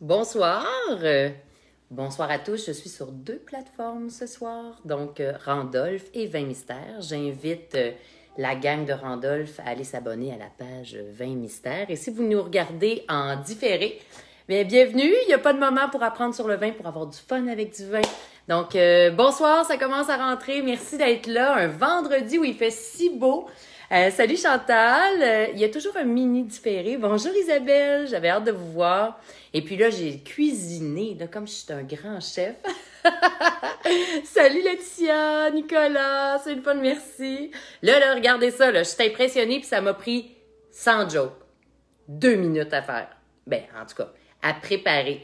Bonsoir. Bonsoir à tous. Je suis sur deux plateformes ce soir, donc euh, Randolph et Vin Mystères. J'invite euh, la gang de Randolph à aller s'abonner à la page euh, Vin Mystères. Et si vous nous regardez en différé, bienvenue. Il n'y a pas de moment pour apprendre sur le vin, pour avoir du fun avec du vin. Donc, bonsoir, ça commence à rentrer. Merci d'être là. Un vendredi où il fait si beau. Euh, salut Chantal, euh, il y a toujours un mini différé. Bonjour Isabelle, j'avais hâte de vous voir. Et puis là, j'ai cuisiné, comme je suis un grand chef. Salut Laetitia, Nicolas, c'est une bonne merci. Là, là, regardez ça, là, je suis impressionnée, puis ça m'a pris, sans joke, deux minutes à faire. Ben, en tout cas, à préparer.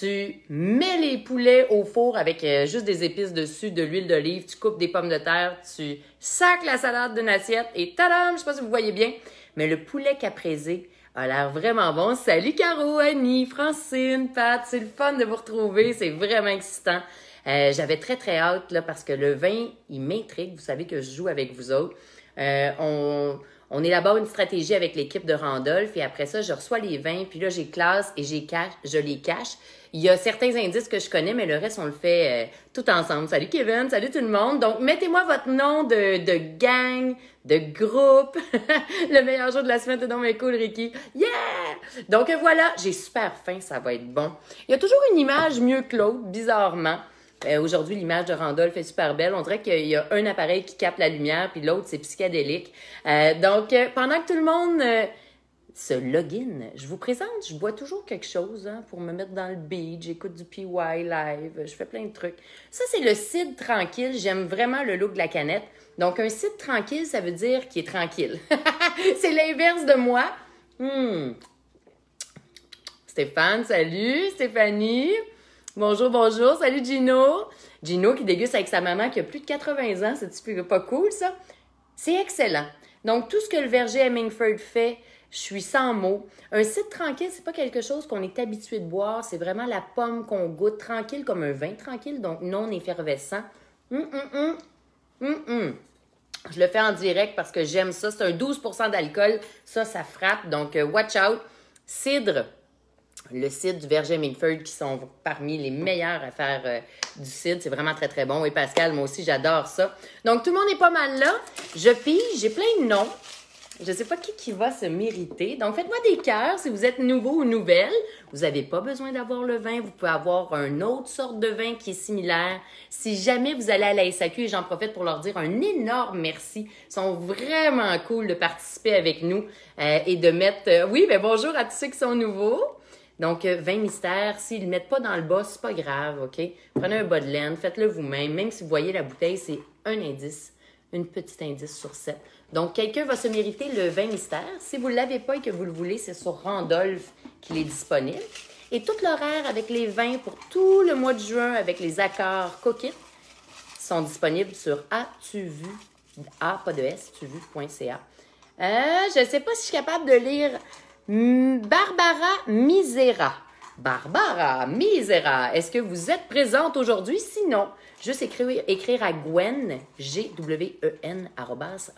Tu mets les poulets au four avec euh, juste des épices dessus, de l'huile d'olive, tu coupes des pommes de terre, tu sacs la salade d'une assiette et tadam, je sais pas si vous voyez bien, mais le poulet caprésé a l'air vraiment bon. Salut Caro, Annie, Francine, Pat, c'est le fun de vous retrouver, c'est vraiment excitant. Euh, j'avais très très hâte là parce que le vin, il m'intrigue, vous savez que je joue avec vous autres. Euh, on on est une stratégie avec l'équipe de Randolph et après ça, je reçois les vins, puis là, j'ai classe et j'ai cache, je les cache. Il y a certains indices que je connais, mais le reste, on le fait euh, tout ensemble. Salut Kevin, salut tout le monde. Donc, mettez-moi votre nom de, gang, de groupe. le meilleur jour de la semaine, dans mes cool, Ricky. Yeah! Donc voilà, j'ai super faim, ça va être bon. Il y a toujours une image mieux que l'autre, bizarrement. Euh, aujourd'hui, l'image de Randolph est super belle. On dirait qu'il y a un appareil qui capte la lumière, puis l'autre, c'est psychédélique. Euh, donc, euh, pendant que tout le monde se login, je vous présente, je bois toujours quelque chose hein, pour me mettre dans le beat. J'écoute du PY live, je fais plein de trucs. Ça, c'est le site tranquille. J'aime vraiment le look de la canette. Donc, un site tranquille, ça veut dire qu'il est tranquille. c'est l'inverse de moi. Hmm. Stéphane, salut. Stéphanie. Bonjour, bonjour. Salut Gino. Gino qui déguste avec sa maman qui a plus de 80 ans. C'est pas cool, ça? C'est excellent. Donc, tout ce que le verger Hemingford fait, je suis sans mots. Un cidre tranquille, c'est pas quelque chose qu'on est habitué de boire. C'est vraiment la pomme qu'on goûte tranquille comme un vin tranquille, donc non effervescent. mm mm mm. Je le fais en direct parce que j'aime ça. C'est un 12 d'alcool. Ça, ça frappe. Donc, euh, watch out. Cidre, le site du Verger Mingford qui sont parmi les meilleurs à faire euh, du site. C'est vraiment très, très bon. Et Pascal, moi aussi, j'adore ça. Donc, tout le monde est pas mal là. Je pige, j'ai plein de noms. Je sais pas qui, qui va se mériter. Donc, faites-moi des cœurs si vous êtes nouveau ou nouvelle. Vous n'avez pas besoin d'avoir le vin. Vous pouvez avoir une autre sorte de vin qui est similaire. Si jamais vous allez à la SAQ, j'en profite pour leur dire un énorme merci. Ils sont vraiment cool de participer avec nous euh, et de mettre... Euh, oui, mais ben bonjour à tous ceux qui sont nouveaux. Donc, 20 euh, mystères, s'ils ne le mettent pas dans le bas, c'est pas grave, OK? Prenez un bas de laine, faites-le vous-même. Même si vous voyez la bouteille, c'est un indice, une petite indice sur 7. Donc, quelqu'un va se mériter le vin mystères. Si vous ne l'avez pas et que vous le voulez, c'est sur Randolph qu'il est disponible. Et tout l'horaire avec les vins pour tout le mois de juin, avec les accords coquettes sont disponibles sur atuvu, a, pas de euh, je ne sais pas si je suis capable de lire Barbara Misera. Barbara Misera, est-ce que vous êtes présente aujourd'hui? Sinon, juste écrire, écrire à Gwen, G-W-E-N,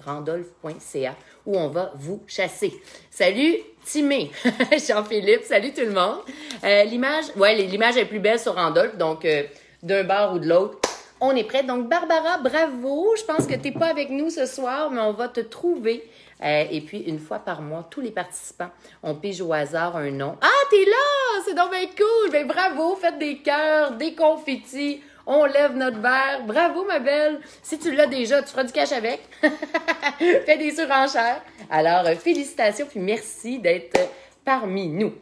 randolph.ca, où on va vous chasser. Salut Timé, Jean-Philippe, salut tout le monde. Euh, l'image, ouais, l'image est plus belle sur Randolph, donc euh, d'un bar ou de l'autre, on est prêt. Donc, Barbara, bravo. Je pense que tu n'es pas avec nous ce soir, mais on va te trouver. Euh, et puis, une fois par mois, tous les participants, ont, pige au hasard un nom. Ah, t'es là! C'est donc bien cool! mais ben, bravo! Faites des cœurs, des confettis. On lève notre verre. Bravo, ma belle! Si tu l'as déjà, tu feras du cash avec. Fais des surenchères. Alors, euh, félicitations, puis merci d'être euh, parmi nous.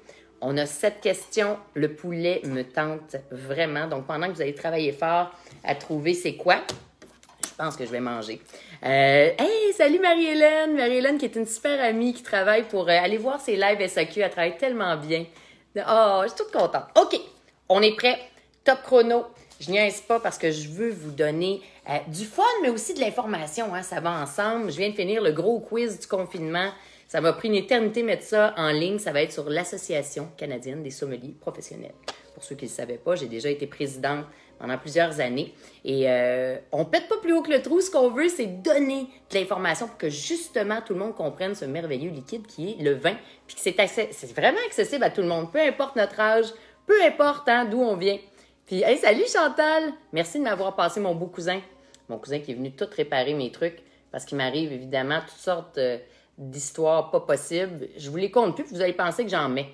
On a sept questions. Le poulet me tente vraiment. Donc, pendant que vous allez travailler fort à trouver c'est quoi, pense que je vais manger. Euh, hey, salut Marie-Hélène! Marie-Hélène qui est une super amie qui travaille pour euh, aller voir ses lives SAQ. Elle travaille tellement bien. Oh, je suis toute contente. OK, on est prêt. Top chrono. Je niaise pas parce que je veux vous donner euh, du fun, mais aussi de l'information. Hein. ça va ensemble. Je viens de finir le gros quiz du confinement. Ça m'a pris une éternité de mettre ça en ligne. Ça va être sur l'Association canadienne des sommeliers professionnels. Pour ceux qui ne le savaient pas, j'ai déjà été présidente pendant plusieurs années. Et euh, on pète pas plus haut que le trou. Ce qu'on veut, c'est donner de l'information pour que justement tout le monde comprenne ce merveilleux liquide qui est le vin. Puis que c'est, vraiment accessible à tout le monde, peu importe notre âge, peu importe hein, d'où on vient. Puis, salut Chantal! Merci de m'avoir passé mon beau cousin. Mon cousin qui est venu tout réparer mes trucs parce qu'il m'arrive évidemment toutes sortes euh, d'histoires pas possibles. Je vous les compte plus, vous allez penser que j'en mets.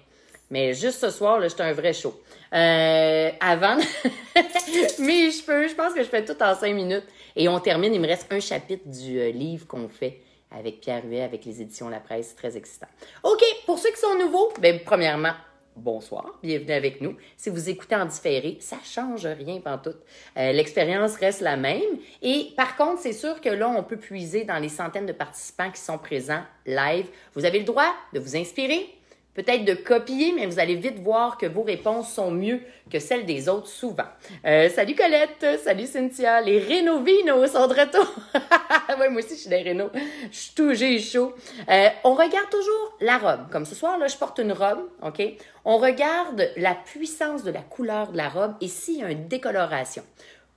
Mais juste ce soir, là, j'étais un vrai show. Euh, avant, mes cheveux, je pense que je fais tout en cinq minutes. Et on termine, il me reste un chapitre du euh, livre qu'on fait avec Pierre Huet, avec les éditions La Presse. C'est très excitant. OK, pour ceux qui sont nouveaux, ben, premièrement, bonsoir, bienvenue avec nous. Si vous écoutez en différé, ça change rien pantoute. Euh, L'expérience reste la même. Et par contre, c'est sûr que là, on peut puiser dans les centaines de participants qui sont présents live. Vous avez le droit de vous inspirer, peut-être de copier, mais vous allez vite voir que vos réponses sont mieux que celles des autres souvent. Euh, salut Colette, salut Cynthia, les Rénovinos sont de moi aussi, je suis des Réno. Je suis tout, chaud. Euh, on regarde toujours la robe. Comme ce soir, là, je porte une robe, OK? On regarde la puissance de la couleur de la robe et s'il y a une décoloration.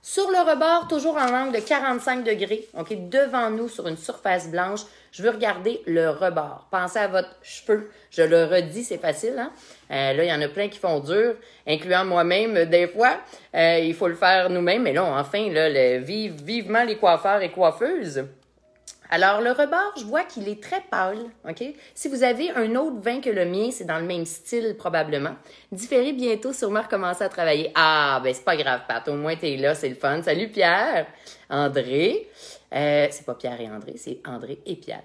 Sur le rebord, toujours en angle de 45 degrés, OK, devant nous, sur une surface blanche, je veux regarder le rebord. Pensez à votre cheveu. Je le redis, c'est facile. Hein? Euh, là, il y en a plein qui font dur, incluant moi-même des fois. Euh, il faut le faire nous-mêmes. Mais là, enfin, là, le, vive, vivement les coiffeurs et coiffeuses. Alors, le rebord, je vois qu'il est très pâle, OK? Si vous avez un autre vin que le mien, c'est dans le même style probablement. Différez bientôt, sûrement recommencer à travailler. Ah, ben c'est pas grave, Pat, au moins t'es là, c'est le fun. Salut Pierre, André. Euh, c'est pas Pierre et André, c'est André et Pierre.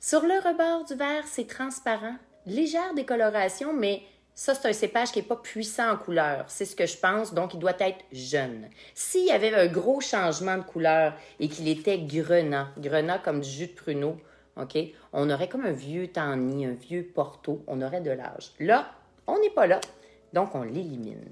Sur le rebord du verre, c'est transparent. Légère décoloration, mais ça, c'est un cépage qui n'est pas puissant en couleur. C'est ce que je pense, donc il doit être jeune. S'il y avait un gros changement de couleur et qu'il était grenat, grenat comme du jus de pruneau, OK? On aurait comme un vieux tanni, un vieux porto, on aurait de l'âge. Là, on n'est pas là, donc on l'élimine.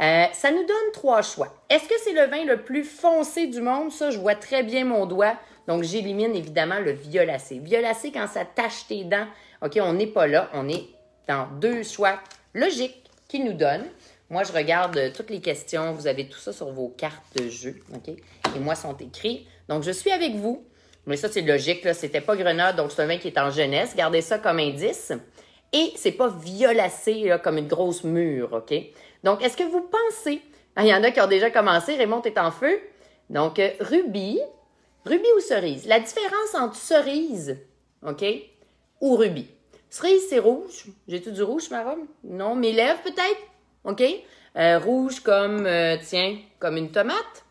Euh, ça nous donne trois choix. Est-ce que c'est le vin le plus foncé du monde? Ça, je vois très bien mon doigt. Donc, j'élimine évidemment le violacé. Violacé, quand ça tache tes dents, OK, on n'est pas là, on est dans deux choix logiques qui nous donne. Moi, je regarde toutes les questions. Vous avez tout ça sur vos cartes de jeu. OK? Et moi, sont écrits. Donc, je suis avec vous. Mais ça, c'est logique. Là. C'était pas Grenade, donc c'est un vin qui est en jeunesse. Gardez ça comme indice. Et c'est pas violacé comme une grosse mûre. OK? Donc, est-ce que vous pensez... Ah, il y en a qui ont déjà commencé. Raymond est en feu. Donc, Ruby, euh, rubis, rubis ou cerise. La différence entre cerise, OK, ou rubis. Cerise, c'est rouge. jai tout du rouge ma robe? Non, mes lèvres peut-être? OK? Euh, rouge comme, euh, tiens, comme une tomate.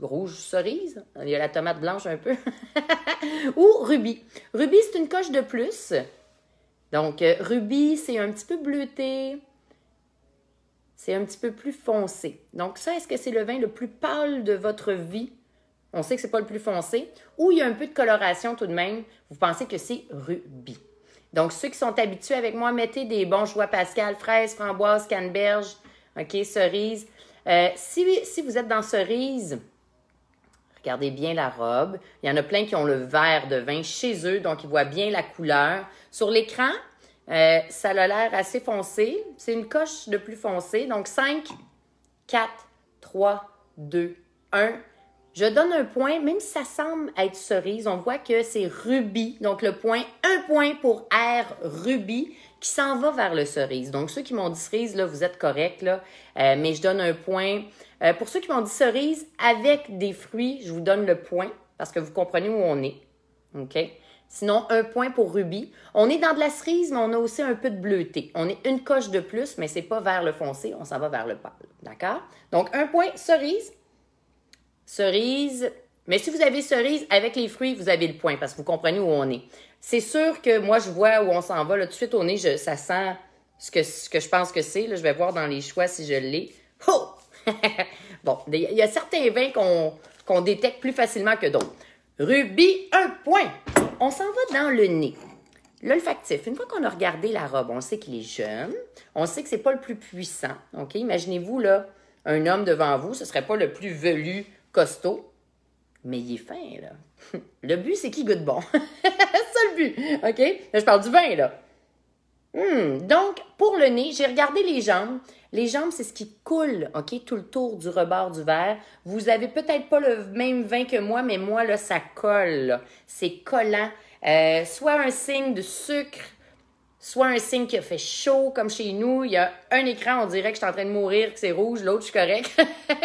Rouge cerise. Il y a la tomate blanche un peu. Ou rubis. Rubis, c'est une coche de plus. Donc, euh, rubis, c'est un petit peu bleuté. C'est un petit peu plus foncé. Donc, ça, est-ce que c'est le vin le plus pâle de votre vie? On sait que c'est pas le plus foncé. Ou il y a un peu de coloration tout de même. Vous pensez que c'est rubis. Donc, ceux qui sont habitués avec moi, mettez des bons joies pascal, fraises, framboises, canneberges, OK, cerises. Euh, si, vous êtes dans cerise, regardez bien la robe. Il y en a plein qui ont le vert de vin chez eux, donc ils voient bien la couleur. Sur l'écran, euh, ça a l'air assez foncé. C'est une coche de plus foncé. Donc, 5, 4, 3, 2, 1. Je donne un point, même si ça semble être cerise, on voit que c'est rubis. Donc le point, un point pour R rubis qui s'en va vers le cerise. Donc ceux qui m'ont dit cerise, là, vous êtes corrects, là. Euh, mais je donne un point. Euh, pour ceux qui m'ont dit cerise avec des fruits, je vous donne le point parce que vous comprenez où on est. OK? Sinon, un point pour rubis. On est dans de la cerise, mais on a aussi un peu de bleuté. On est une coche de plus, mais c'est pas vers le foncé, on s'en va vers le pâle. D'accord? Donc, un point cerise, cerise. Mais si vous avez cerise avec les fruits, vous avez le point parce que vous comprenez où on est. C'est sûr que moi, je vois où on s'en va. Là, tout de suite au nez, ça sent ce que, ce que je pense que c'est. je vais voir dans les choix si je l'ai. Oh! bon, il y, a certains vins qu'on détecte plus facilement que d'autres. Ruby, un point. On s'en va dans le nez. L'olfactif, une fois qu'on a regardé la robe, on sait qu'il est jeune, on sait que c'est pas le plus puissant. Imaginez-vous, là, un homme devant vous, ce serait pas le plus velu costaud, mais il est fin, là. Le but, c'est qu'il goûte bon. c'est ça le but, OK? je parle du vin, là. Hmm, donc, pour le nez, j'ai regardé les jambes. Les jambes, c'est ce qui coule, OK, tout le tour du rebord du verre. Vous avez peut-être pas le même vin que moi, mais moi, là, ça colle. C'est collant. Euh, soit un signe de sucre, soit un signe qui a fait chaud, comme chez nous. Il y a un écran, on dirait que je suis en train de mourir, que c'est rouge, l'autre, je suis correct.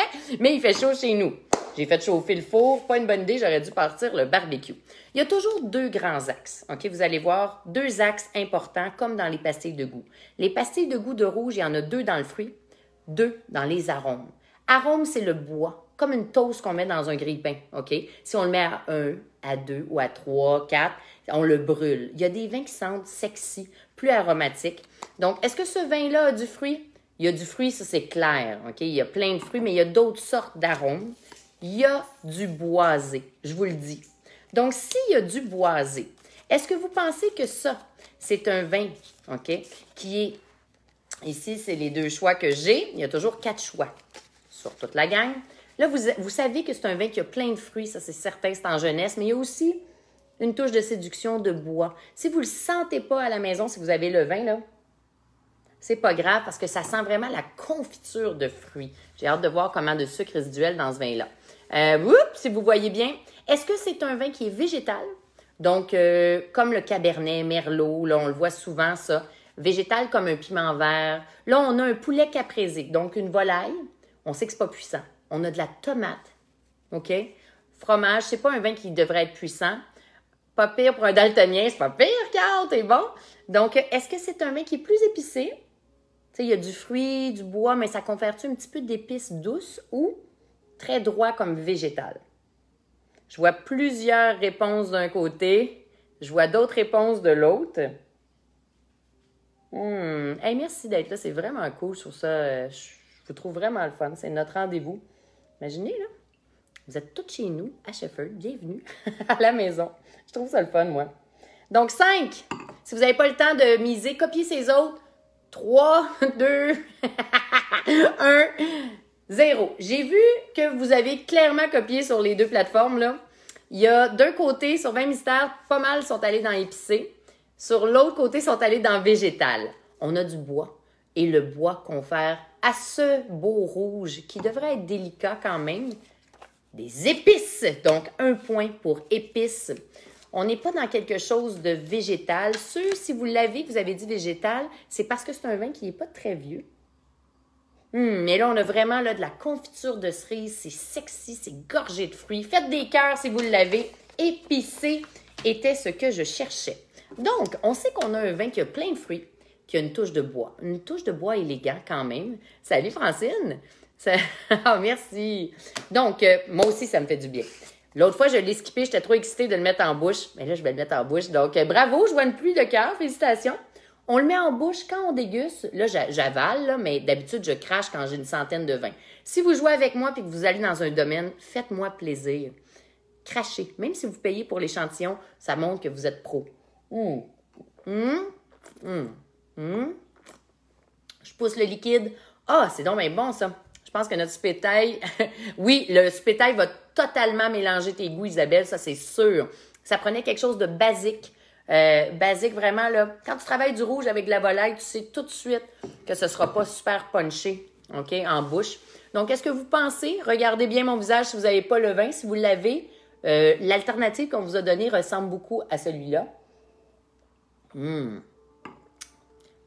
mais il fait chaud chez nous. J'ai fait chauffer le four. Pas une bonne idée, j'aurais dû partir le barbecue. Il y a toujours deux grands axes. OK, vous allez voir deux axes importants comme dans les pastilles de goût. Les pastilles de goût de rouge, il y en a deux dans le fruit, deux dans les arômes. Arôme, c'est le bois, comme une toast qu'on met dans un grille-pain. OK? Si on le met à un, à deux, ou à trois, quatre, on le brûle. Il y a des vins qui sentent sexy, plus aromatiques. Donc, est-ce que ce vin-là a du fruit? Il y a du fruit, ça c'est clair. OK? Il y a plein de fruits, mais il y a d'autres sortes d'arômes il y a du boisé, je vous le dis. Donc, s'il y a du boisé, est-ce que vous pensez que ça, c'est un vin, OK, qui est... Ici, c'est les deux choix que j'ai. Il y a toujours quatre choix sur toute la gang. Là, vous, vous savez que c'est un vin qui a plein de fruits, ça c'est certain, c'est en jeunesse, mais il y a aussi une touche de séduction de bois. Si vous ne le sentez pas à la maison, si vous avez le vin, là, c'est pas grave parce que ça sent vraiment la confiture de fruits. J'ai hâte de voir comment de sucre résiduel dans ce vin-là. Euh, oups, si vous voyez bien, est-ce que c'est un vin qui est végétal? Donc, euh, comme le Cabernet, Merlot, là, on le voit souvent, ça. Végétal comme un piment vert. Là, on a un poulet caprésique, donc une volaille. On sait que c'est pas puissant. On a de la tomate, OK? Fromage, c'est pas un vin qui devrait être puissant. Pas pire pour un daltonien, c'est pas pire, Carl, t'es bon. Donc, est-ce que c'est un vin qui est plus épicé? il y a du fruit, du bois, mais ça confère-tu un petit peu d'épices douces ou très droit comme végétal? Je vois plusieurs réponses d'un côté, je vois d'autres réponses de l'autre. Hum, hey, merci d'être là, c'est vraiment cool sur ça. Euh, je vous trouve vraiment le fun, c'est notre rendez-vous. Imaginez, là, vous êtes toutes chez nous, à Sheffield. bienvenue à la maison. Je trouve ça le fun, moi. Donc, 5. Si vous n'avez pas le temps de miser, copiez ces autres, 3, 2, 1, 0. J'ai vu que vous avez clairement copié sur les deux plateformes. Là. Il y a d'un côté, sur 20 mystères, pas mal sont allés dans épicé. Sur l'autre côté, sont allés dans végétal. On a du bois. Et le bois confère à ce beau rouge, qui devrait être délicat quand même, des épices. Donc, un point pour épices. On n'est pas dans quelque chose de végétal. Ceux, si vous l'avez, vous avez dit végétal, c'est parce que c'est un vin qui n'est pas très vieux. Hmm, mais là, on a vraiment là, de la confiture de cerise. C'est sexy, c'est gorgé de fruits. Faites des cœurs si vous l'avez. Épicé était ce que je cherchais. Donc, on sait qu'on a un vin qui a plein de fruits, qui a une touche de bois. Une touche de bois élégant quand même. Salut Francine! Ah, merci! Donc, euh, moi aussi, ça me fait du bien. L'autre fois, je l'ai skippé, j'étais trop excitée de le mettre en bouche. Mais là, je vais le mettre en bouche. Donc, euh, bravo, je vois une pluie de cœur, félicitations. On le met en bouche quand on déguste. Là, j'avale, mais d'habitude, je crache quand j'ai une centaine de vins. Si vous jouez avec moi et que vous allez dans un domaine, faites-moi plaisir. Crachez. Même si vous payez pour l'échantillon, ça montre que vous êtes pro. hum, hum, hum. hum. Je pousse le liquide. Ah, c'est donc bien bon, ça. Je pense que notre spétail, oui, le spétail va totalement mélanger tes goûts, Isabelle, ça c'est sûr. Ça prenait quelque chose de basique. Euh, basique vraiment là. Quand tu travailles du rouge avec de la volaille, tu sais tout de suite que ce sera pas super punché, OK, en bouche. Donc, quest ce que vous pensez? Regardez bien mon visage si vous n'avez pas le vin. Si vous l'avez, euh, l'alternative qu'on vous a donnée ressemble beaucoup à celui-là. Hmm.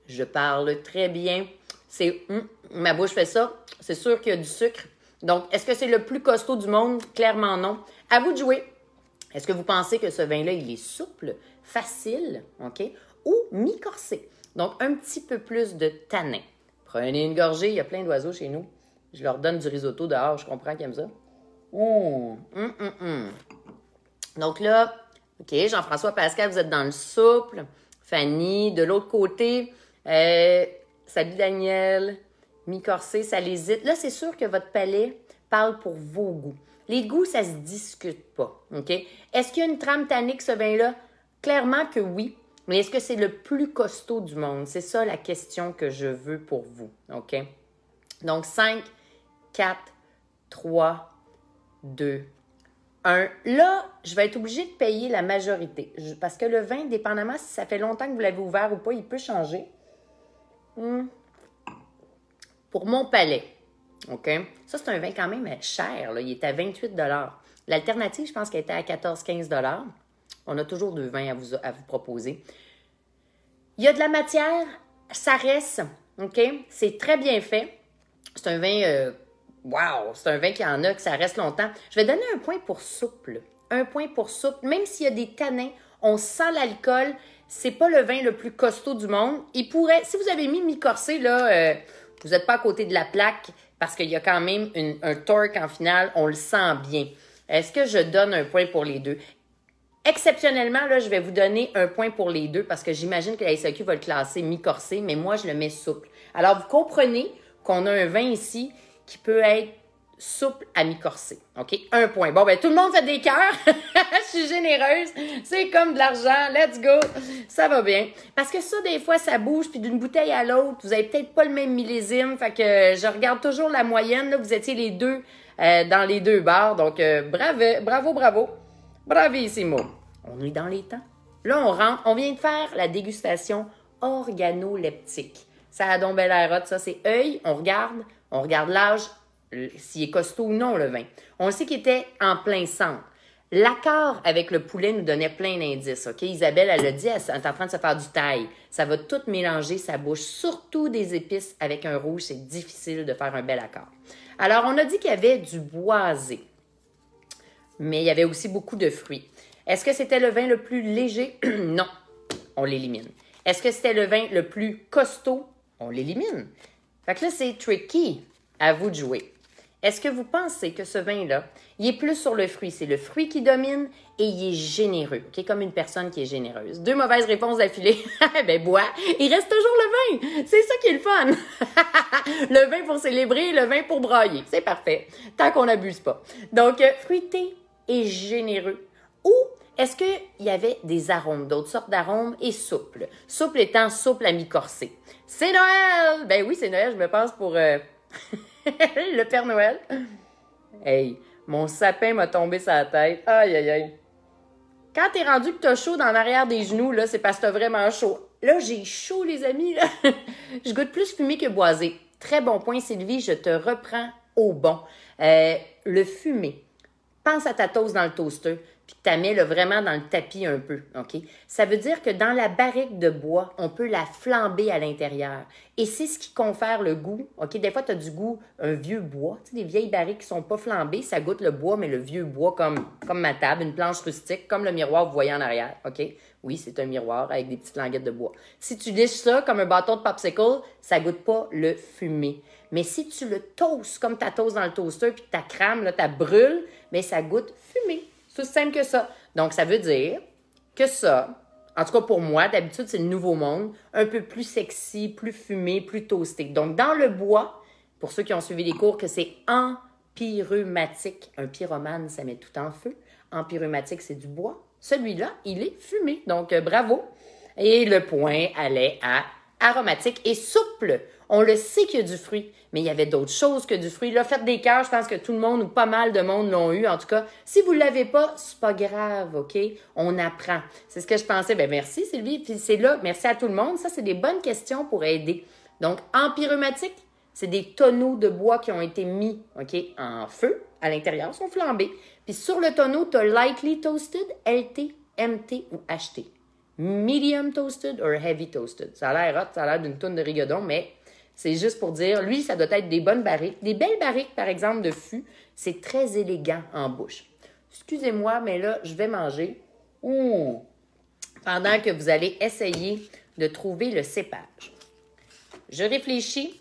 Je parle très bien c'est hum, ma bouche fait ça, c'est sûr qu'il y a du sucre. Donc, est-ce que c'est le plus costaud du monde? Clairement non. À vous de jouer. Est-ce que vous pensez que ce vin-là, il est souple, facile, OK? Ou mi-corsé? Donc, un petit peu plus de tanin. Prenez une gorgée, il y a plein d'oiseaux chez nous. Je leur donne du risotto dehors, je comprends qu'ils aiment ça. Mmh. Hum, hum, Donc là, OK, Jean-François Pascal, vous êtes dans le souple. Fanny, de l'autre côté, euh, Salut Daniel, mi-corsé, ça l'hésite. Là, c'est sûr que votre palais parle pour vos goûts. Les goûts, ça se discute pas. OK? Est-ce qu'il y a une trame tannique, ce vin-là? Clairement que oui. Mais est-ce que c'est le plus costaud du monde? C'est ça la question que je veux pour vous. OK? Donc, 5, 4, 3, 2, 1. Là, je vais être obligée de payer la majorité. Parce que le vin, dépendamment si ça fait longtemps que vous l'avez ouvert ou pas, il peut changer. Hmm. Pour mon palais, OK? Ça, c'est un vin quand même cher. Il est à 28 L'alternative, je pense qu'elle était à 14-15 On a toujours deux vins à vous, proposer. Il y a de la matière, ça reste, OK? C'est très bien fait. C'est un vin, waouh, wow, c'est un vin qui en a, que ça reste longtemps. Je vais donner un point pour souple. Un point pour souple. Même s'il y a des tanins, on sent l'alcool, c'est pas le vin le plus costaud du monde. Il pourrait, si vous avez mis mi-corsé, là, euh, vous n'êtes pas à côté de la plaque parce qu'il y a quand même un torque en finale, on le sent bien. Est-ce que je donne un point pour les deux? Exceptionnellement, là, je vais vous donner un point pour les deux parce que j'imagine que la SAQ va le classer mi-corsé, mais moi, je le mets souple. Alors, vous comprenez qu'on a un vin ici qui peut être souple à mi OK? Un point. Bon, ben, tout le monde fait des cœurs. je suis généreuse. C'est comme de l'argent. Let's go. Ça va bien. Parce que ça, des fois, ça bouge. Puis d'une bouteille à l'autre, vous avez peut-être pas le même millésime. Fait que euh, je regarde toujours la moyenne. Là, vous étiez les deux euh, dans les deux bars. Donc, euh, bravo, bravo, bravo. Bravissimo. On est dans les temps. Là, on rentre. On vient de faire la dégustation organoleptique. Ça a donc belle ça, c'est œil. On regarde. On regarde l'âge s'il est costaud ou non le vin. On sait qu'il était en plein centre. L'accord avec le poulet nous donnait plein d'indices. OK? Isabelle, elle le dit, elle est en train de se faire du taille. Ça va tout mélanger ça bouche, surtout des épices avec un rouge. C'est difficile de faire un bel accord. Alors, on a dit qu'il y avait du boisé, mais il y avait aussi beaucoup de fruits. Est-ce que c'était le vin le plus léger? non, on l'élimine. Est-ce que c'était le vin le plus costaud? On l'élimine. Fait que là, c'est tricky. À vous de jouer. Est-ce que vous pensez que ce vin-là, il est plus sur le fruit? C'est le fruit qui domine et il est généreux, est comme une personne qui est généreuse. Deux mauvaises réponses d'affilée. ben, bois. Il reste toujours le vin. C'est ça qui est le fun. le vin pour célébrer, le vin pour broyer. C'est parfait. Tant qu'on n'abuse pas. Donc, euh, fruité et généreux. Ou est-ce qu'il y avait des arômes, d'autres sortes d'arômes et souple? Souple étant souple à mi-corsé. C'est Noël! Ben oui, c'est Noël, je me pense pour. Euh, le Père Noël. Hey, mon sapin m'a tombé sa la tête. Aïe, aïe, aïe. Quand t'es rendu que t'as chaud dans l'arrière des genoux, là, c'est parce que t'as vraiment chaud. Là, j'ai chaud, les amis. je goûte plus fumé que boisé. Très bon point, Sylvie. Je te reprends au bon. Euh, le fumé. Pense à ta toast dans le toaster puis tu la mets vraiment dans le tapis un peu, OK? Ça veut dire que dans la barrique de bois, on peut la flamber à l'intérieur. Et c'est ce qui confère le goût, OK? Des fois, tu as du goût, un vieux bois, tu sais, des vieilles barriques qui sont pas flambées, ça goûte le bois, mais le vieux bois comme, comme ma table, une planche rustique, comme le miroir que vous voyez en arrière, OK? Oui, c'est un miroir avec des petites languettes de bois. Si tu lisses ça comme un bâton de popsicle, ça goûte pas le fumé. Mais si tu le tosses, comme tu toast dans le toaster, puis tu crame là, tu brûles, mais ça goûte fumé. Tout simple que ça. Donc, ça veut dire que ça, en tout cas pour moi, d'habitude, c'est le nouveau monde, un peu plus sexy, plus fumé, plus toasté. Donc, dans le bois, pour ceux qui ont suivi les cours, que c'est empirumatique. Un pyromane, ça met tout en feu. Empyrumatique, c'est du bois. Celui-là, il est fumé. Donc, euh, bravo. Et le point allait à aromatique et souple. On le sait qu'il y a du fruit, mais il y avait d'autres choses que du fruit. Là, faites des cœurs, je pense que tout le monde ou pas mal de monde l'ont eu. En tout cas, si vous ne l'avez pas, c'est pas grave, OK? On apprend. C'est ce que je pensais. Ben merci Sylvie. Puis c'est là, merci à tout le monde. Ça, c'est des bonnes questions pour aider. Donc, pyreumatique c'est des tonneaux de bois qui ont été mis, OK, en feu à l'intérieur, sont flambés. Puis sur le tonneau, tu as lightly toasted, LT, MT ou HT. Medium toasted or heavy toasted. Ça a l'air hot, ça a l'air d'une tonne de rigodon, mais c'est juste pour dire, lui, ça doit être des bonnes barriques. Des belles barriques, par exemple, de fût, c'est très élégant en bouche. Excusez-moi, mais là, je vais manger. Pendant que vous allez essayer de trouver le cépage. Je réfléchis.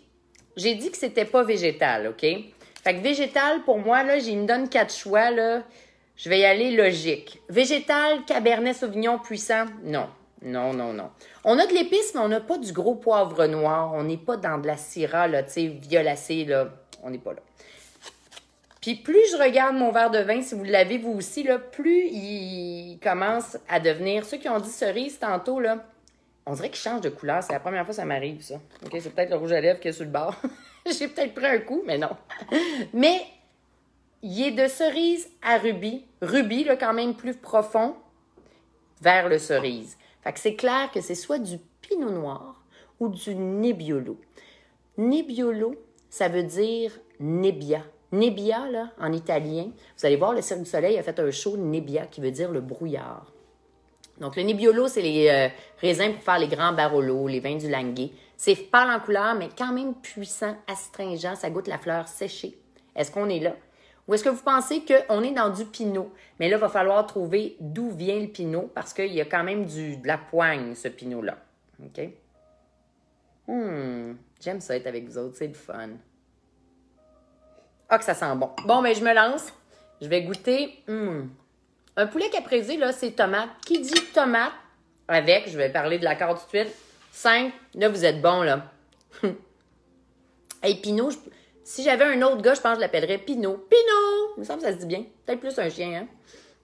J'ai dit que c'était pas végétal, OK? Fait que végétal, pour moi, là, il me donne quatre choix, là. Je vais y aller logique. Végétal, Cabernet Sauvignon puissant? Non. Non, non, non. On a de l'épice, mais on n'a pas du gros poivre noir. On n'est pas dans de la syrah, là, tu sais, violacée, là. On n'est pas là. Puis plus je regarde mon verre de vin, si vous l'avez vous aussi, là, plus il commence à devenir. Ceux qui ont dit cerise tantôt, là, on dirait qu'il change de couleur. C'est la première fois que ça m'arrive, ça. OK, c'est peut-être le rouge à lèvres qui est sur le bord. J'ai peut-être pris un coup, mais non. mais il est de cerise à rubis. Rubis, là, quand même plus profond vers le cerise que c'est clair que c'est soit du pinot noir ou du nebbiolo. Nebbiolo, ça veut dire nebbia. Nebbia, là, en italien, vous allez voir, le du Soleil a fait un show nebbia qui veut dire le brouillard. Donc, le nebbiolo, c'est les euh, raisins pour faire les grands Barolo, les vins du languet. C'est pâle en couleur, mais quand même puissant, astringent. Ça goûte la fleur séchée. Est-ce qu'on est là? Ou est-ce que vous pensez qu'on est dans du pinot? Mais là, il va falloir trouver d'où vient le pinot parce qu'il y a quand même du, de la poigne, ce pinot-là. OK? Hum, j'aime ça être avec vous autres, c'est le fun. Ah, que ça sent bon. Bon, mais ben, je me lance. Je vais goûter. Hmm. Un poulet caprésé, là, c'est tomate. Qui dit tomate avec, je vais parler de l'accord tout de suite. 5, là, vous êtes bon, là. Et hey, Pinot, je, si j'avais un autre gars, je pense que je l'appellerais Pinot. Pinot! Il me semble que ça se dit bien. Peut-être plus un chien, hein?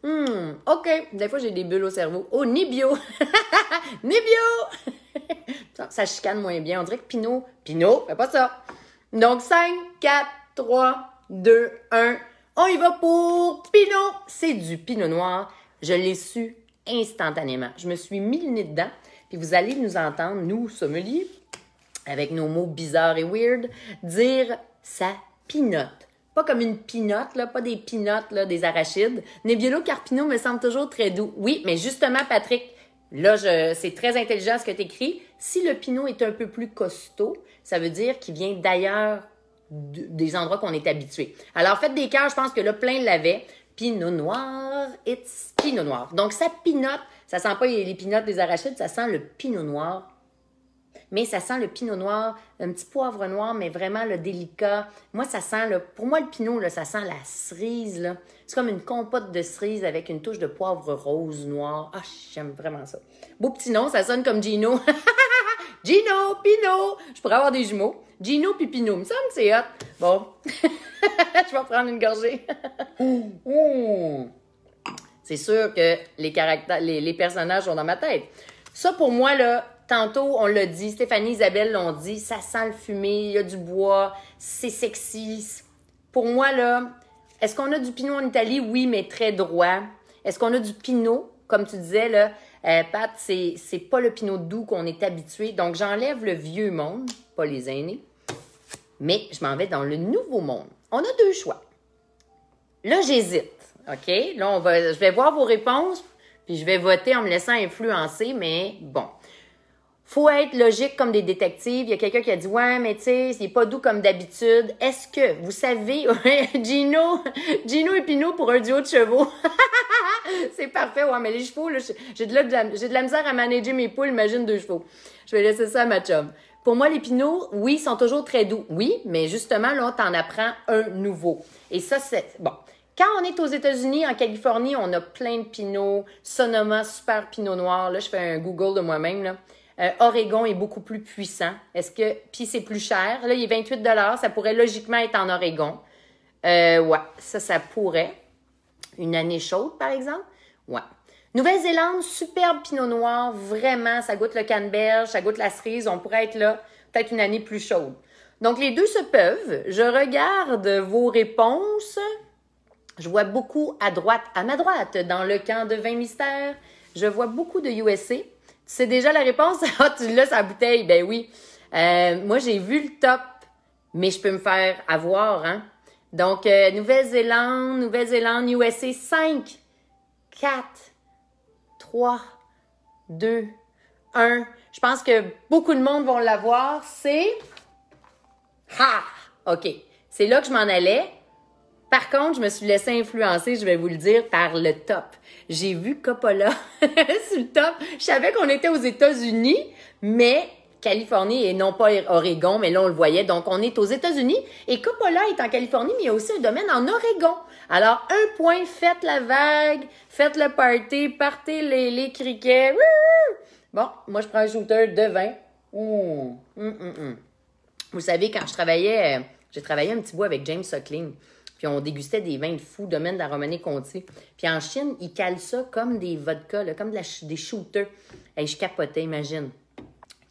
Hum, OK. Des fois, j'ai des bulles au cerveau. Oh, Nibio! Nibio! ça, chicane moins bien. On dirait que Pinot... Pinot, fais pas ça. Donc, 5, 4, 3, 2, 1. On y va pour Pinot! C'est du Pinot noir. Je l'ai su instantanément. Je me suis mis le nez dedans. Puis vous allez nous entendre, nous, sommeliers, avec nos mots bizarres et weird, dire ça pinote. Pas comme une pinote, là, pas des pinotes, là, des arachides. Nebbiolo Carpino me semble toujours très doux. Oui, mais justement, Patrick, là, c'est très intelligent ce que tu écris. Si le pinot est un peu plus costaud, ça veut dire qu'il vient d'ailleurs des endroits qu'on est habitué. Alors, faites des cœurs, je pense que là, plein l'avait. Pinot noir, it's pinot noir. Donc, ça pinote. Ça sent pas les pinotes des arachides, ça sent le pinot noir mais ça sent le pinot noir, un petit poivre noir, mais vraiment le délicat. Moi, ça sent, le, pour moi, le pinot, là, ça sent la cerise. C'est comme une compote de cerise avec une touche de poivre rose noir. Ah, j'aime vraiment ça. Beau petit nom, ça sonne comme Gino. Gino, Pinot. Je pourrais avoir des jumeaux. Gino puis Pinot. me semble que c'est hot. Bon. je vais prendre une gorgée. C'est sûr que les, caractères, les, les personnages sont dans ma tête. Ça, pour moi, là, tantôt, on l'a dit, Stéphanie, Isabelle l'ont dit, ça sent le fumé, il y a du bois, c'est sexy. Pour moi, là, est-ce qu'on a du pinot en Italie? Oui, mais très droit. Est-ce qu'on a du pinot? Comme tu disais, là, euh, Pat, c'est, pas le pinot doux qu'on est habitué. Donc, j'enlève le vieux monde, pas les aînés, mais je m'en vais dans le nouveau monde. On a deux choix. Là, j'hésite. OK? Là, on va, je vais voir vos réponses, puis je vais voter en me laissant influencer, mais bon faut être logique comme des détectives. Il y a quelqu'un qui a dit ouais, mais tu sais, il pas doux comme d'habitude. Est-ce que vous savez Gino, Gino et Pino pour un duo de chevaux C'est parfait. Ouais, mais les chevaux, j'ai de, de, la misère à manager mes poules. Imagine deux chevaux. Je vais laisser ça à ma chum. Pour moi, les pinots, oui, sont toujours très doux. Oui, mais justement, là, t'en apprends un nouveau. Et ça, c'est bon. Quand on est aux États-Unis, en Californie, on a plein de pinots, Sonoma, super pinot noir. Là, je fais un Google de moi-même là. Euh, Oregon est beaucoup plus puissant. Est-ce que. Puis c'est plus cher. Là, il est 28 Ça pourrait logiquement être en Oregon. Euh, ouais, ça, ça pourrait. Une année chaude, par exemple. Ouais. Nouvelle-Zélande, superbe pinot noir. Vraiment, ça goûte le canneberge, ça goûte la cerise. On pourrait être là peut-être une année plus chaude. Donc, les deux se peuvent. Je regarde vos réponses. Je vois beaucoup à droite, à ma droite, dans le camp de 20 mystères. Je vois beaucoup de USA sais déjà la réponse? Ah, tu l'as sa bouteille. Ben oui. Euh, moi, j'ai vu le top, mais je peux me faire avoir, hein? Donc, euh, Nouvelle-Zélande, Nouvelle-Zélande, USA, 5, 4, 3, 2, 1. Je pense que beaucoup de monde vont l'avoir. C'est... Ha! OK. C'est là que je m'en allais. Par contre, je me suis laissée influencer, je vais vous le dire, par le top. J'ai vu Coppola sur le top. Je savais qu'on était aux États-Unis, mais Californie et non pas Oregon, mais là on le voyait. Donc on est aux États-Unis et Coppola est en Californie, mais il y a aussi un domaine en Oregon. Alors un point, faites la vague, faites le party, partez les, criquets. Bon, moi je prends un shooter de vin. Hum. Hum, hum, vous savez, quand je travaillais, euh, j'ai travaillé un petit bout avec James Suckling puis on dégustait des vins de fou, domaine de la Romanée-Conti. Puis en Chine, ils calent ça comme des vodkas, là, comme des shooters. Et je capotais, imagine.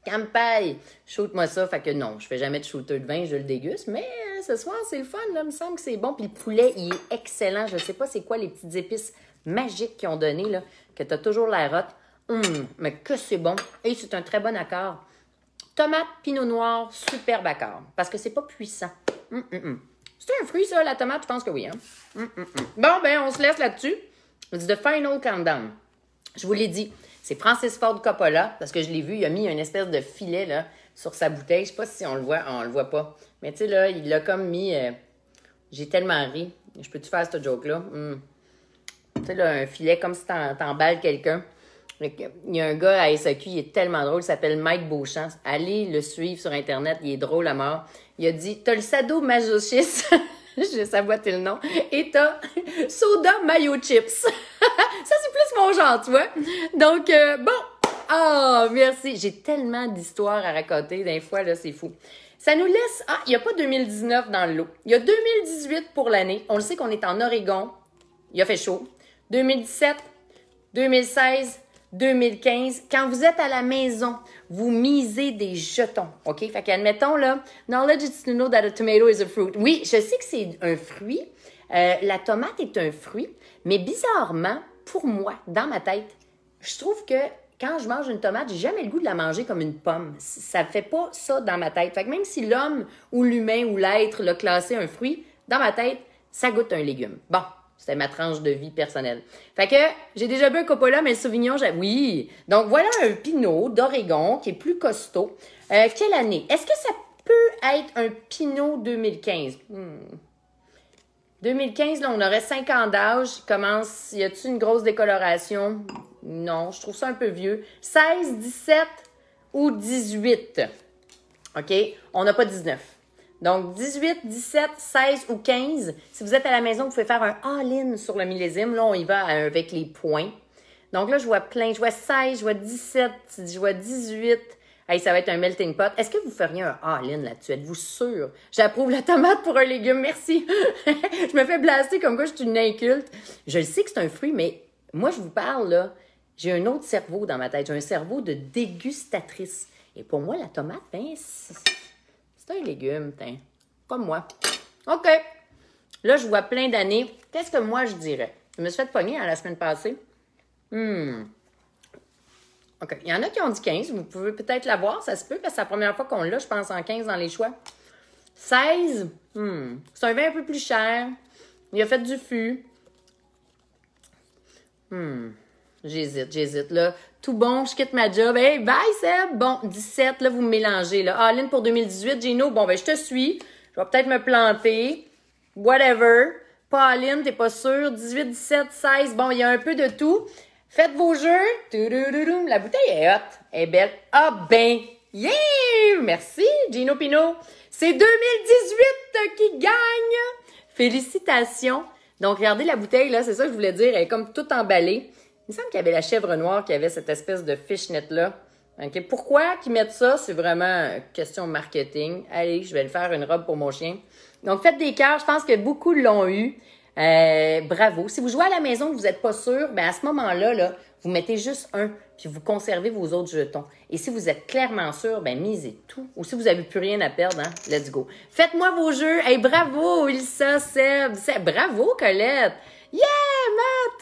Campagne, shoot-moi ça. Fait que non, je fais jamais de shooter de vin, je le déguste, mais euh, ce soir, c'est le fun, là, il me semble que c'est bon. Puis le poulet, il est excellent. Je ne sais pas c'est quoi les petites épices magiques qu'ils ont donné, là, que tu as toujours la rote. Hum, mais que c'est bon. Et c'est un très bon accord. Tomate, pinot noir, superbe accord. Parce que c'est pas puissant. hum, hum. hum. C'est un fruit, ça, la tomate? Je pense que oui. Hein? Mm, mm, mm. Bon, ben, on se laisse là-dessus. On dit The Final Countdown. Je vous l'ai dit, c'est Francis Ford Coppola, parce que je l'ai vu, il a mis une espèce de filet là, sur sa bouteille. Je sais pas si on le voit, on le voit pas. Mais tu sais, là, il l'a comme mis. Euh, j'ai tellement ri. Je peux-tu faire ce joke-là? Tu sais, là, un filet comme si t'emballes quelqu'un. Il y a un gars à SAQ, il est tellement drôle, il s'appelle Mike Beauchamp. Allez le suivre sur Internet, il est drôle à mort. Il a dit T'as le Sado sadomasochiste, je saboté le nom, et t'as soda mayo chips. ça, c'est plus mon genre, tu vois. Donc, euh, bon, ah, merci. J'ai tellement d'histoires à raconter d'un fois, là, c'est fou. Ça nous laisse. Ah, il n'y a pas 2019 dans le lot. Il y a 2018 pour l'année. On le sait qu'on est en Oregon. Il a fait chaud. 2017, 2016, 2015, quand vous êtes à la maison, vous misez des jetons, OK? Fait qu'admettons, là, knowledge is to know that a tomato is a fruit. Oui, je sais que c'est un fruit, euh, la tomate est un fruit, mais bizarrement, pour moi, dans ma tête, je trouve que quand je mange une tomate, j'ai jamais le goût de la manger comme une pomme. Ça fait pas ça dans ma tête. Fait que même si l'homme ou l'humain ou l'être l'a classé un fruit, dans ma tête, ça goûte un légume. Bon, c'était ma tranche de vie personnelle. Fait que j'ai déjà bu un Coppola, mais le Sauvignon, j'ai... oui. Donc voilà un Pinot d'Oregon qui est plus costaud. Euh, quelle année? Est-ce que ça peut être un Pinot 2015? 2015, hmm. là, on aurait 5 ans d'âge. Commence, y a-t-il une grosse décoloration? Non, je trouve ça un peu vieux. 16, 17 ou 18? OK? On n'a pas 19. Donc, 18, 17, 16 ou 15. Si vous êtes à la maison, vous pouvez faire un all-in sur le millésime. Là, on y va avec les points. Donc là, je vois plein. Je vois 16, je vois 17, je vois 18. Hey, ça va être un melting pot. Est-ce que vous feriez un all-in là-dessus? Êtes-vous sûr? J'approuve la tomate pour un légume, merci. je me fais blaster comme quoi je suis une inculte. Je sais que c'est un fruit, mais moi, je vous parle, là. J'ai un autre cerveau dans ma tête. J'ai un cerveau de dégustatrice. Et pour moi, la tomate, ben, les un légume, Comme moi. OK. Là, je vois plein d'années. Qu'est-ce que moi, je dirais? Je me suis fait pogner hein, la semaine passée. Hmm. OK. Il y en a qui ont dit 15. Vous pouvez peut-être l'avoir. Ça se peut parce que c'est la première fois qu'on l'a, je pense, en 15 dans les choix. 16. Hmm. C'est un vin un peu plus cher. Il a fait du fût. Hmm. J'hésite, j'hésite. Là, tout bon, je quitte ma job. Hey, bye Seb! Bon, 17, là, vous mélangez. Là. Aline ah, pour 2018, Gino, bon, ben, je te suis. Je vais peut-être me planter. Whatever. Pauline, t'es pas sûre. 18, 17, 16. Bon, il y a un peu de tout. Faites vos jeux. La bouteille est haute. Elle est belle. Ah ben, yeah! Merci, Gino Pino. C'est 2018 qui gagne. Félicitations. Donc, regardez la bouteille, là. C'est ça que je voulais dire. Elle est comme tout emballée. Il me semble qu'il y avait la chèvre noire qui avait cette espèce de fishnet-là. Ok, Pourquoi qu'ils mettent ça? C'est vraiment question marketing. Allez, je vais le faire une robe pour mon chien. Donc, faites des cœurs. Je pense que beaucoup l'ont eu. Euh, bravo. Si vous jouez à la maison, que vous n'êtes pas sûr, ben à ce moment-là, là, vous mettez juste un, puis vous conservez vos autres jetons. Et si vous êtes clairement sûr, ben misez tout. Ou si vous n'avez plus rien à perdre, hein, let's go. Faites-moi vos jeux. Hey, bravo, Ilsa Seb. Bravo, Colette. Yeah,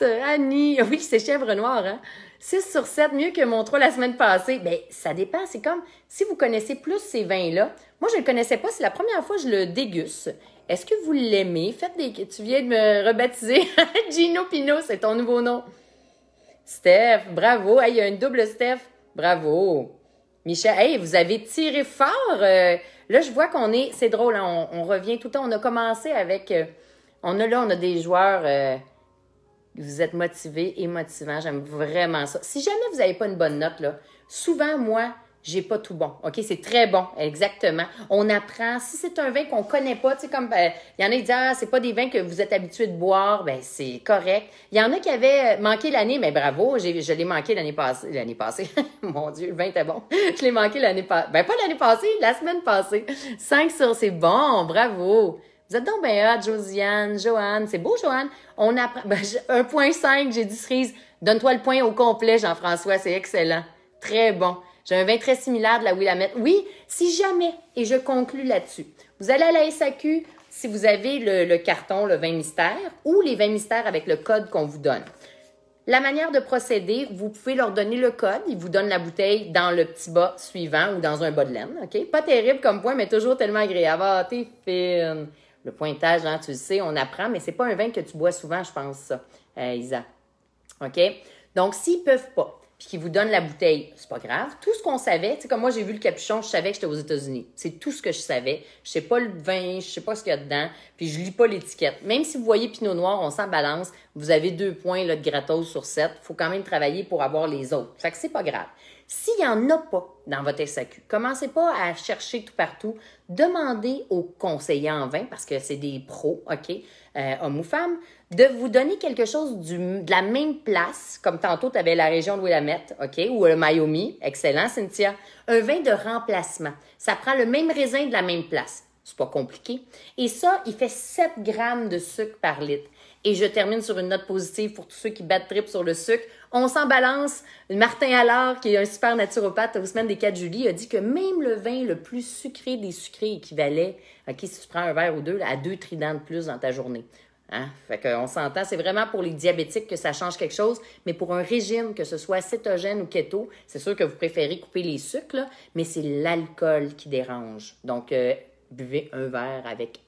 Matt! Annie! Oui, c'est chèvre noire, hein? 6 sur 7, mieux que mon 3 la semaine passée. Bien, ça dépend. C'est comme si vous connaissez plus ces vins-là. Moi, je ne le connaissais pas. C'est la première fois que je le déguste. Est-ce que vous l'aimez? Faites des... Tu viens de me rebaptiser. Gino Pino, c'est ton nouveau nom. Steph, bravo. Hey, il y a une double Steph. Bravo. Michel, hey, vous avez tiré fort. Euh. là, je vois qu'on est... C'est drôle, hein, on, revient tout le temps. On a commencé avec... Euh, on a là, on a des joueurs. Euh, vous êtes motivés et motivants. J'aime vraiment ça. Si jamais vous n'avez pas une bonne note, là, souvent, moi, j'ai pas tout bon. OK? C'est très bon, exactement. On apprend. Si c'est un vin qu'on connaît pas, tu sais, comme. Euh, il y en a qui disent, ah, c'est pas des vins que vous êtes habitué de boire. Ben, c'est correct. Il y en a qui avaient euh, manqué l'année. mais bravo, je l'ai manqué l'année passée. L'année passée. Mon Dieu, le vin était bon. je l'ai manqué l'année passée. Ben, pas l'année passée, la semaine passée. 5 sur, c'est bon. Bravo. Vous êtes donc bien Josiane, Joanne. C'est beau, Joanne. On a 1.5, ben, j'ai du cerise. Donne-toi le point au complet, Jean-François. C'est excellent. Très bon. J'ai un vin très similaire de la Willamette. Oui, si jamais, et je conclus là-dessus, vous allez à la SAQ si vous avez le, carton, le vin mystère, ou les vins mystères avec le code qu'on vous donne. La manière de procéder, vous pouvez leur donner le code, ils vous donnent la bouteille dans le petit bas suivant ou dans un bas de laine. OK? Pas terrible comme point, mais toujours tellement agréable. Ah, t'es fine! le pointage, hein, tu le sais, on apprend, mais ce n'est pas un vin que tu bois souvent, je pense, ça, euh, Isa. OK? Donc, s'ils peuvent pas, puis qu'ils vous donnent la bouteille, c'est pas grave. Tout ce qu'on savait, tu sais, comme moi, j'ai vu le capuchon, je savais que j'étais aux États-Unis. C'est tout ce que je savais. Je sais pas le vin, je sais pas ce qu'il y a dedans, puis je lis pas l'étiquette. Même si vous voyez Pinot Noir, on s'en balance, vous avez deux points là, de gratos sur sept. faut quand même travailler pour avoir les autres. Fait que c'est pas grave. S'il n'y en a pas dans votre SAQ, commencez pas à chercher tout partout. Demandez aux conseillers en vin, parce que c'est des pros, OK, euh, hommes ou femmes, de vous donner quelque chose de la même place, comme tantôt, tu avais la région de Willamette, OK, ou le Miami. Excellent, Cynthia. Un vin de remplacement. Ça prend le même raisin de la même place. C'est pas compliqué. Et ça, il fait 7 grammes de sucre par litre. Et je termine sur une note positive pour tous ceux qui battent trip sur le sucre. On s'en balance. Martin Allard, qui est un super naturopathe aux semaines des 4 juillet, a dit que même le vin le plus sucré des sucrés équivalait, à qui si tu prends un verre ou deux, à deux tridents de plus dans ta journée. Hein? Fait qu'on s'entend, c'est vraiment pour les diabétiques que ça change quelque chose, mais pour un régime, que ce soit cétogène ou keto, c'est sûr que vous préférez couper les sucres, mais c'est l'alcool qui dérange. Donc, euh, buvez un verre avec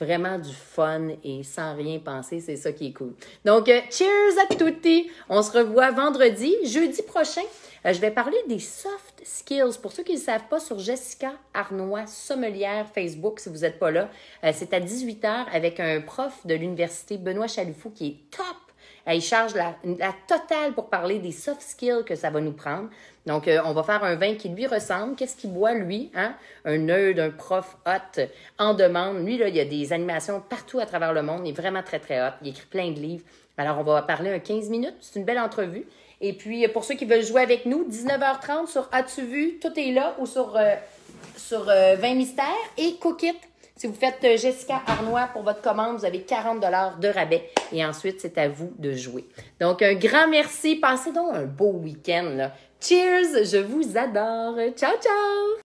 vraiment du fun et sans rien penser. C'est ça qui est cool. Donc, euh, cheers à tutti! On se revoit vendredi, jeudi prochain. Euh, je vais parler des soft skills. Pour ceux qui ne le savent pas, sur Jessica Arnois, sommelière Facebook, si vous n'êtes pas là, euh, c'est à 18h avec un prof de l'université, Benoît Chaloufou, qui est top. Il charge la totale pour parler des soft skills que ça va nous prendre. Donc, euh, on va faire un vin qui lui ressemble. Qu'est-ce qu'il boit, lui? Hein? Un oeil d'un prof hot en demande. Lui, là, il y a des animations partout à travers le monde. Il est vraiment très, très hot. Il écrit plein de livres. Alors, on va parler en 15 minutes. C'est une belle entrevue. Et puis, euh, pour ceux qui veulent jouer avec nous, 19h30 sur As-tu vu? Tout est là ou sur, euh, sur 20 mystères et Cookit. Si vous faites Jessica Arnois pour votre commande, vous avez 40 de rabais. Et ensuite, c'est à vous de jouer. Donc, un grand merci. Passez donc un beau week-end. Cheers, je vous adore. Ciao, ciao.